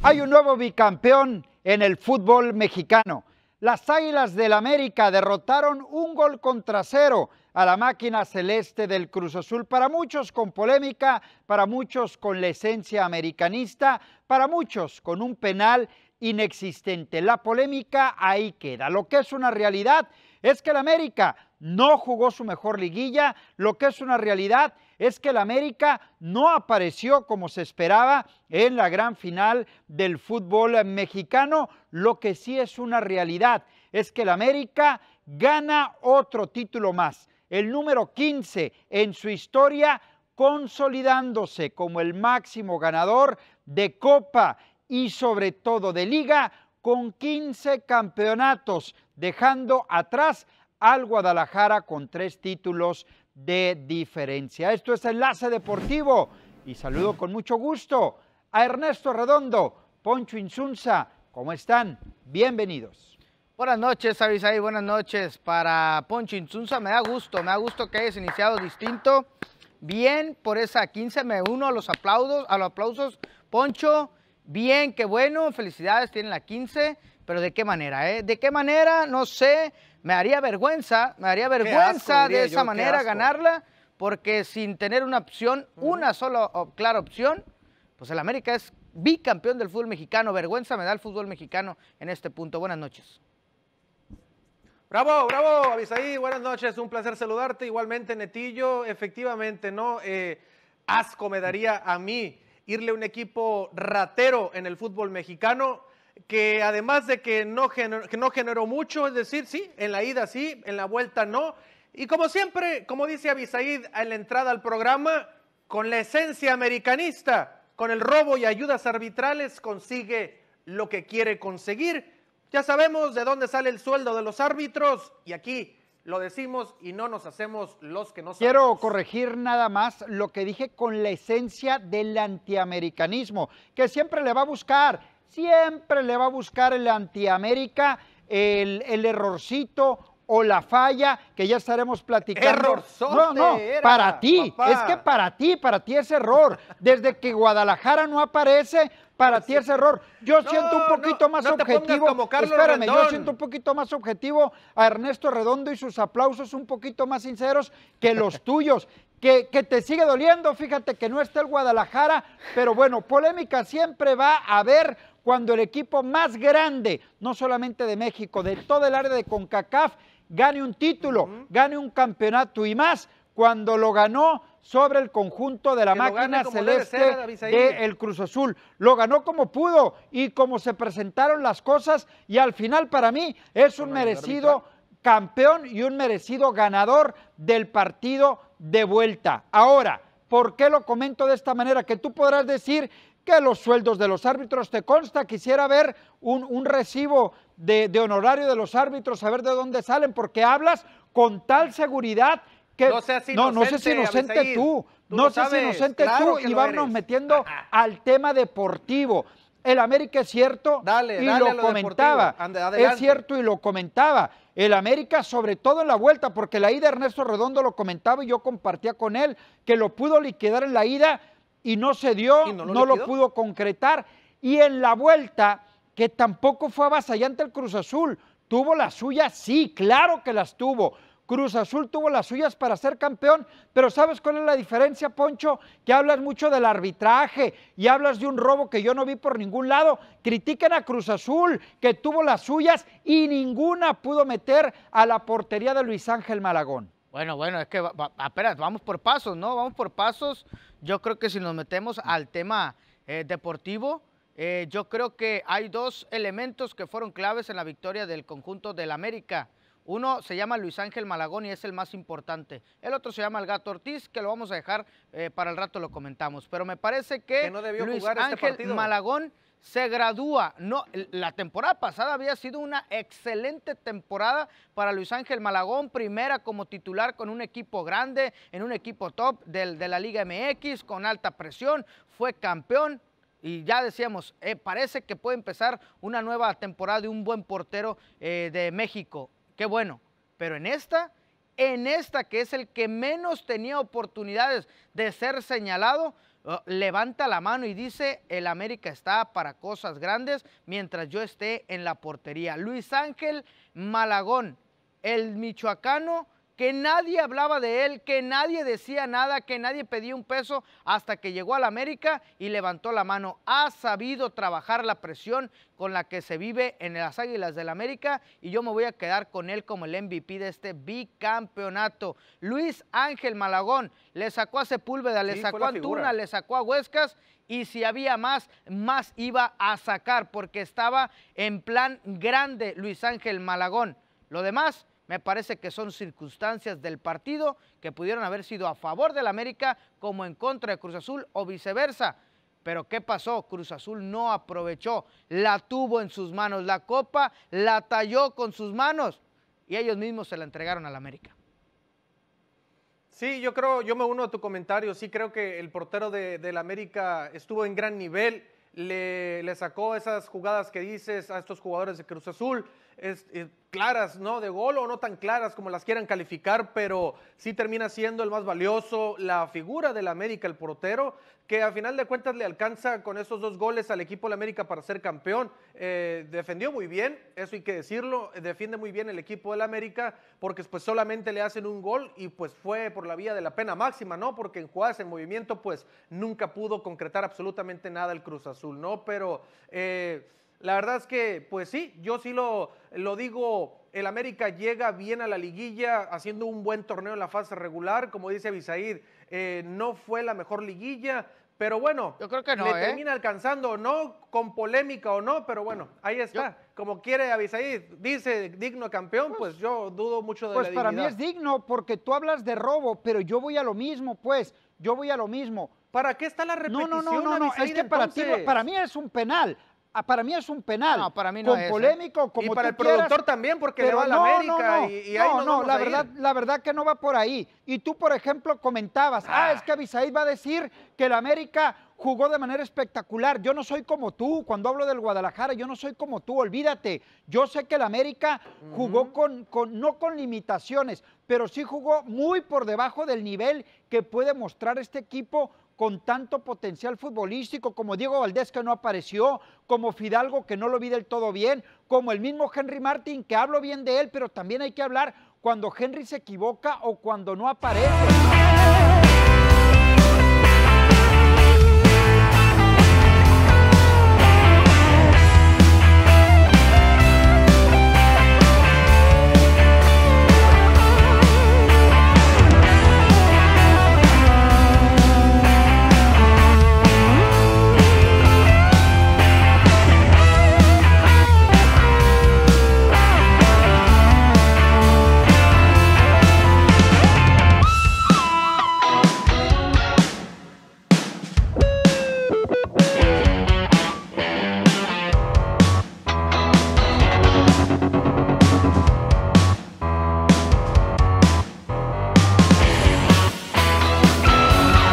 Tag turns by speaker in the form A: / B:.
A: Hay un nuevo bicampeón en el fútbol mexicano. Las Águilas del América derrotaron un gol contra cero a la máquina celeste del Cruz Azul, para muchos con polémica, para muchos con la esencia americanista, para muchos con un penal inexistente. La polémica ahí queda. Lo que es una realidad es que el América no jugó su mejor liguilla. Lo que es una realidad es que el América no apareció como se esperaba en la gran final del fútbol mexicano. Lo que sí es una realidad es que el América gana otro título más el número 15 en su historia, consolidándose como el máximo ganador de Copa y sobre todo de Liga con 15 campeonatos, dejando atrás al Guadalajara con tres títulos de diferencia. Esto es Enlace Deportivo y saludo con mucho gusto a Ernesto
B: Redondo, Poncho Insunza. ¿Cómo están? Bienvenidos. Buenas noches, Avisay, buenas noches para Poncho Insunza, Me da gusto, me da gusto que hayas iniciado distinto. Bien, por esa 15 me uno a los aplausos, a los aplausos. Poncho, bien, qué bueno, felicidades, tienen la 15, pero ¿de qué manera? Eh? ¿De qué manera? No sé, me haría vergüenza, me haría vergüenza de esa manera ganarla, porque sin tener una opción, una sola o, clara opción, pues el América es bicampeón del fútbol mexicano. Vergüenza me da el fútbol mexicano en este punto. Buenas noches.
C: Bravo, bravo, Avisaí, buenas noches, un placer saludarte. Igualmente, Netillo, efectivamente, ¿no? Eh, asco me daría a mí irle a un equipo ratero en el fútbol mexicano, que además de que no, generó, que no generó mucho, es decir, sí, en la ida sí, en la vuelta no. Y como siempre, como dice Avisaí en la entrada al programa, con la esencia americanista, con el robo y ayudas arbitrales, consigue lo que quiere conseguir ya sabemos de dónde sale el sueldo de los árbitros y aquí lo decimos y no nos hacemos los que no sabemos. Quiero
A: corregir nada más lo que dije con la esencia del antiamericanismo, que siempre le va a buscar, siempre le va a buscar el antiamérica, el, el errorcito o la falla que ya estaremos platicando. ¿Error? no, no, para ti, es que para ti, para ti es error. Desde que Guadalajara no aparece, para pues ti es error. Yo siento un poquito más objetivo. yo siento un poquito más objetivo a Ernesto Redondo y sus aplausos un poquito más sinceros que los tuyos. Que, te sigue doliendo, fíjate que no está el Guadalajara, pero bueno, polémica siempre va a haber cuando el equipo más grande, no solamente de México, de todo el área de CONCACAF, gane un título, gane un campeonato y más cuando lo ganó sobre el conjunto de la máquina celeste del el Cruz Azul. Lo ganó como pudo y como se presentaron las cosas y al final para mí es un merecido campeón y un merecido ganador del partido de vuelta. Ahora, ¿por qué lo comento de esta manera? Que tú podrás decir que los sueldos de los árbitros te consta, quisiera ver un, recibo de, de honorario de los árbitros, saber de dónde salen, porque hablas con tal seguridad no seas inocente, no, inocente tú. no seas inocente tú y vamos metiendo al tema deportivo. El América es cierto dale, y lo, comentaba. es cierto y lo comentaba. El América, sobre todo en la vuelta, porque la ida Ernesto Redondo lo comentaba y yo compartía con él que lo pudo liquidar en la ida y no se dio, no, lo, no lo pudo concretar. Y en la vuelta, que tampoco fue avasallante el Cruz Azul, tuvo las suyas, sí, claro que las tuvo Cruz Azul tuvo las suyas para ser campeón, pero ¿sabes cuál es la diferencia, Poncho? Que hablas mucho del arbitraje y hablas de un robo que yo no vi por ningún lado. Critiquen a Cruz Azul, que tuvo las suyas y ninguna pudo meter a la portería de Luis Ángel Malagón.
B: Bueno, bueno, es que, apenas vamos por pasos, ¿no? Vamos por pasos. Yo creo que si nos metemos al tema eh, deportivo, eh, yo creo que hay dos elementos que fueron claves en la victoria del conjunto del América. Uno se llama Luis Ángel Malagón y es el más importante. El otro se llama el Gato Ortiz, que lo vamos a dejar eh, para el rato lo comentamos. Pero me parece que, Luis este Ángel Malagón se gradúa. No, la temporada pasada había sido una excelente temporada para Luis Ángel Malagón, primera como titular con un equipo grande, en un equipo top de la Liga MX, con alta presión, fue campeón. Y ya decíamos, eh, parece que puede empezar una nueva temporada de un buen portero eh, de México qué bueno. Pero en esta, en esta que es el que menos tenía oportunidades de ser señalado, uh, levanta la mano y dice, el América está para cosas grandes mientras yo esté en la portería. Luis Ángel Malagón, el michoacano que nadie hablaba de él, que nadie decía nada, que nadie pedía un peso, hasta que llegó a la América y levantó la mano. Ha sabido trabajar la presión con la que se vive en las Águilas del la América y yo me voy a quedar con él como el MVP de este bicampeonato. Luis Ángel Malagón le sacó a Sepúlveda, le sacó a Tuna, le sacó a Huescas y si había más, más iba a sacar porque estaba en plan grande Luis Ángel Malagón. Lo demás me parece que son circunstancias del partido que pudieron haber sido a favor del América como en contra de Cruz Azul o viceversa. Pero ¿qué pasó? Cruz Azul no aprovechó, la tuvo en sus manos, la copa la talló con sus manos y ellos mismos se la entregaron al América.
C: Sí, yo creo, yo me uno a tu comentario, sí creo que el portero de, la América estuvo en gran nivel le, sacó esas jugadas que dices a estos jugadores de Cruz Azul, eh, claras, ¿no? De gol o no tan claras como las quieran calificar, pero sí termina siendo el más valioso, la figura del América, el portero, que a final de cuentas le alcanza con esos dos goles al equipo de América para ser campeón. Eh, defendió muy bien, eso hay que decirlo, defiende muy bien el equipo del América porque pues, solamente le hacen un gol y pues fue por la vía de la pena máxima, ¿no? Porque en Juárez, en movimiento pues nunca pudo concretar absolutamente nada el Cruz Azul, ¿no? Pero... Eh, la verdad es que, pues sí, yo sí lo, lo digo, el América llega bien a la liguilla haciendo un buen torneo en la fase regular, como dice Abisaid eh, no fue la mejor liguilla, pero bueno, yo creo que le ¿eh? termina alcanzando o no, con polémica o no, pero bueno, ahí está. Como quiere Abisaid dice digno campeón, pues, pues, yo dudo mucho de pues la Pues para mí es
A: digno porque tú hablas de robo, pero yo voy a lo mismo, pues, yo voy a lo mismo. ¿Para qué está la repetición? No, no, no, no, no. es que para, ti, para mí es un penal. Ah, para mí es un penal. No, para mí no con ¿eh? polémico, como Y para el productor también, porque le va la América. y, ahí no, no, la, verdad, la verdad que no va por ahí. Y tú, por ejemplo, comentabas, ah, ah. es que Abisaí va a decir que la América jugó de manera espectacular. Yo no soy como tú. Cuando hablo del Guadalajara, yo no soy como tú. Olvídate. Yo sé que la América jugó con, no con limitaciones, pero sí jugó muy por debajo del nivel que puede mostrar este equipo con tanto potencial futbolístico, como Diego Valdés que no apareció, como Fidalgo que no lo vi del todo bien, como el mismo Henry Martin que hablo bien de él, pero también hay que hablar cuando Henry se equivoca o cuando no aparece.